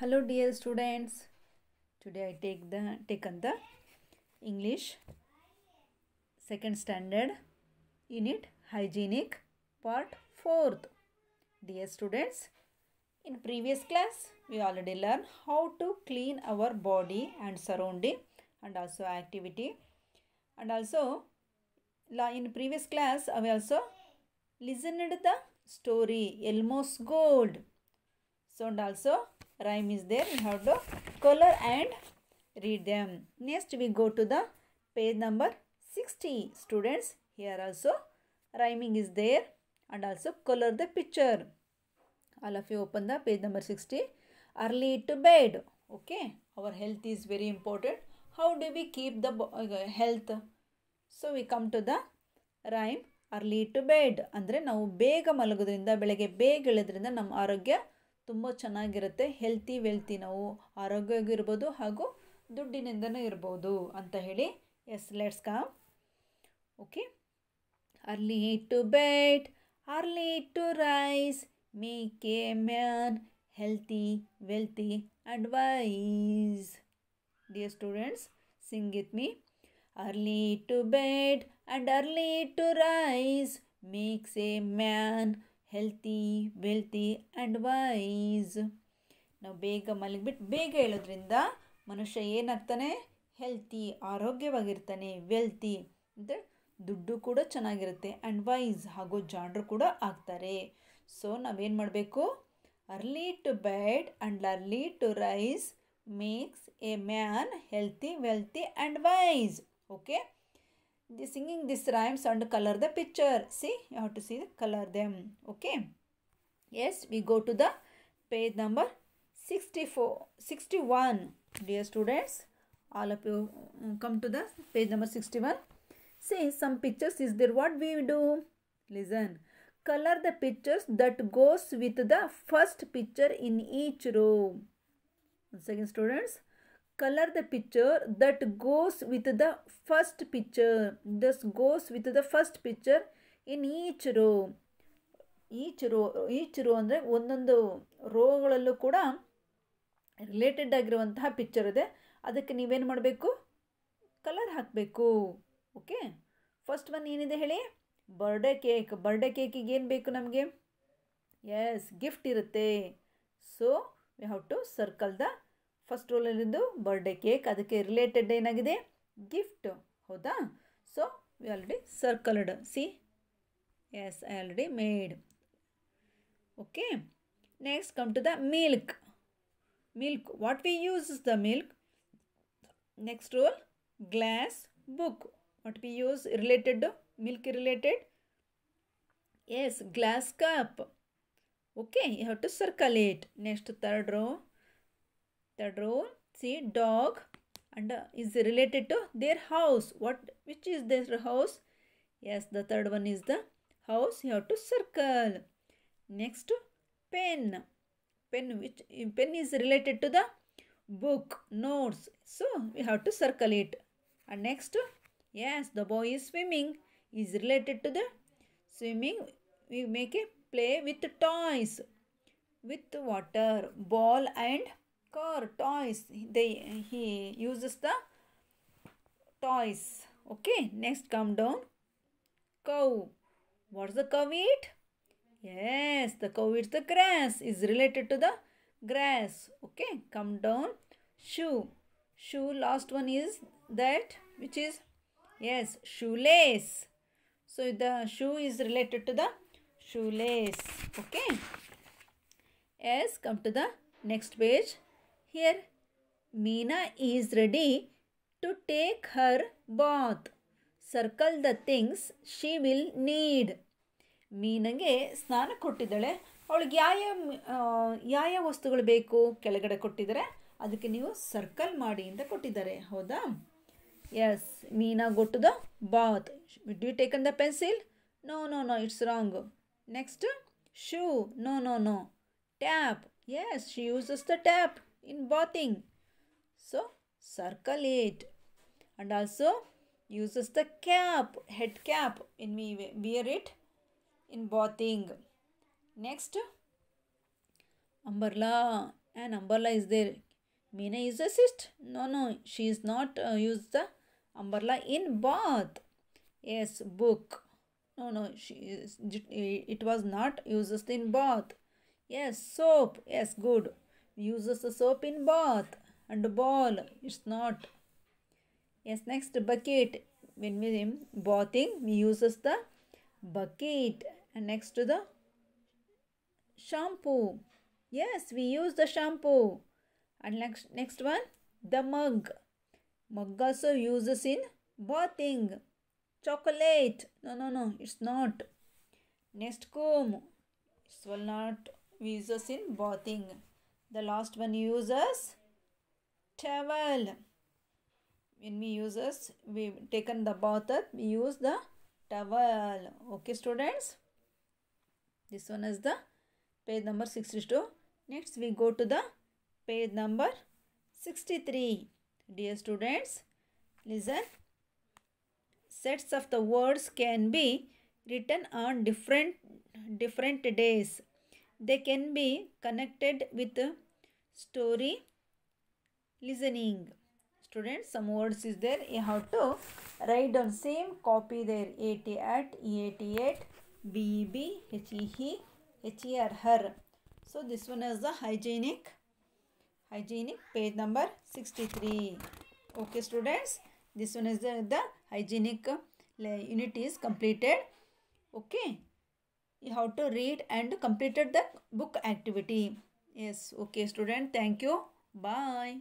hello dear students today i take the taken the english second standard unit hygienic part fourth dear students in previous class we already learned how to clean our body and surrounding and also activity and also in previous class we also listened the story elmo's gold so and also rhyme is there we have to color and read them next we go to the page number 60 students here also rhyming is there and also color the picture all of you open the page number 60 early to bed okay our health is very important how do we keep the health So, we come to the rhyme. Early to bed. Andre now, bega malagudrinda, belege ಬೇಗ ಇಳೋದ್ರಿಂದ ನಮ್ಮ ತುಂಬ ಚೆನ್ನಾಗಿರುತ್ತೆ healthy wealthy ನಾವು ಆರೋಗ್ಯವಾಗಿರ್ಬೋದು ಹಾಗೂ ದುಡ್ಡಿನಿಂದನೂ ಇರ್ಬೋದು ಅಂತ ಹೇಳಿ yes let's come okay early to bed early to rise make a man healthy wealthy advise dear students sing with me early to bed and early to rise makes a man healthy wealthy and wise ನಾವು ಬೇಗ ಮಲಗಿಬಿಟ್ಟು ಬೇಗ ಹೇಳೋದ್ರಿಂದ ಮನುಷ್ಯ ಏನಾಗ್ತಾನೆ healthy ಆರೋಗ್ಯವಾಗಿರ್ತಾನೆ wealthy ಅಂದರೆ ದುಡ್ಡು ಕೂಡ ಚೆನ್ನಾಗಿರುತ್ತೆ and wise ಹಾಗೂ ಜಾಂಡ್ರು ಕೂಡ ಆಗ್ತಾರೆ ಸೊ ನಾವೇನು ಮಾಡಬೇಕು early to bed and early to rise makes a man healthy wealthy and wise okay the singing these rhymes and color the picture. See, you have to see the color them. Okay. Yes, we go to the page number 64, 61. Dear students, all of you uh, come to the page number 61. See, some pictures is there. What we do? Listen. Color the pictures that goes with the first picture in each row. Second, students colour the picture that goes with the first picture thus goes with the first picture in each row each row each row ಅಂದರೆ ಒಂದೊಂದು ರೋಗಳಲ್ಲೂ ಕೂಡ related ಆಗಿರುವಂತಹ picture ಇದೆ ಅದಕ್ಕೆ ನೀವೇನು ಮಾಡಬೇಕು colour ಹಾಕಬೇಕು okay first one ಏನಿದೆ ಹೇಳಿ ಬರ್ಡೇ ಕೇಕ್ ಬರ್ಡೇ ಕೇಕಿಗೆ ಏನು ಬೇಕು ನಮಗೆ ಎಸ್ ಗಿಫ್ಟ್ ಇರುತ್ತೆ so we have to circle the first ರೋಲಲ್ಲಿದ್ದು ಬರ್ಡೇ ಕೇಕ್ ಅದಕ್ಕೆ ರಿಲೇಟೆಡ್ ಏನಾಗಿದೆ ಗಿಫ್ಟ್ ಹೌದಾ so we already circled see yes I already made okay next come to the milk milk what we use the milk next row glass book what we use related milk related yes glass cup okay you have to circle next third row The row see dog and uh, is related to their house. What, which is their house? Yes, the third one is the house. You have to circle. Next, pen. Pen, which pen is related to the book, notes. So, we have to circle it. And next, yes, the boy is swimming is related to the swimming. We make a play with toys, with water, ball and car toys they he uses the toys okay next come down cow what's the cow eat yes the cow eats the grass is related to the grass okay come down shoe shoe last one is that which is yes shoelace so the shoe is related to the shoelace okay yes come to the next page Here, Meena is ready to take her bath. Circle the things she will need. ಮೀನಗೆ ಸ್ನಾನ ಕೊಟ್ಟಿದ್ದಾಳೆ ಅವಳಿಗೆ ಯಾವ ಯಾವ ವಸ್ತುಗಳು ಬೇಕು ಕೆಳಗಡೆ ಕೊಟ್ಟಿದ್ದಾರೆ ಅದಕ್ಕೆ ನೀವು ಸರ್ಕಲ್ ಮಾಡಿ ಅಂತ ಕೊಟ್ಟಿದ್ದಾರೆ ಹೌದಾ yes Meena got the bath you taken the pencil no no no it's wrong next shoe no no no tap yes she uses the tap in bathing. So, circle And also uses the cap, head cap in we wear it in bathing. Next, umbrella. An umbrella is there. Meena is a sister. No, no, she is not uh, use the umbrella in bath. Yes, book. No, no, she is, it was not uses in bath. Yes, soap. Yes, good uses the soap in bath and ball it's not yes next bucket when we bathing we uses the bucket and next to the shampoo yes we use the shampoo and next next one the mug mug also uses in bathing chocolate no no no it's not next comb it's will not uses in bathing the last one uses towel. When we uses, we've taken the bath we use the towel. Okay, students. This one is the page number 62. Next, we go to the page number 63. Dear students, listen. Sets of the words can be written on different different days they can be connected with story listening. Students, some words is there. You have to write down same copy there. AT at, e at, BEB, HEE, HER, her. So this one is the hygienic, hygienic page number 63. Okay students, this one is the, the hygienic uh, unit is completed. Okay how to read and completed the book activity yes okay student thank you bye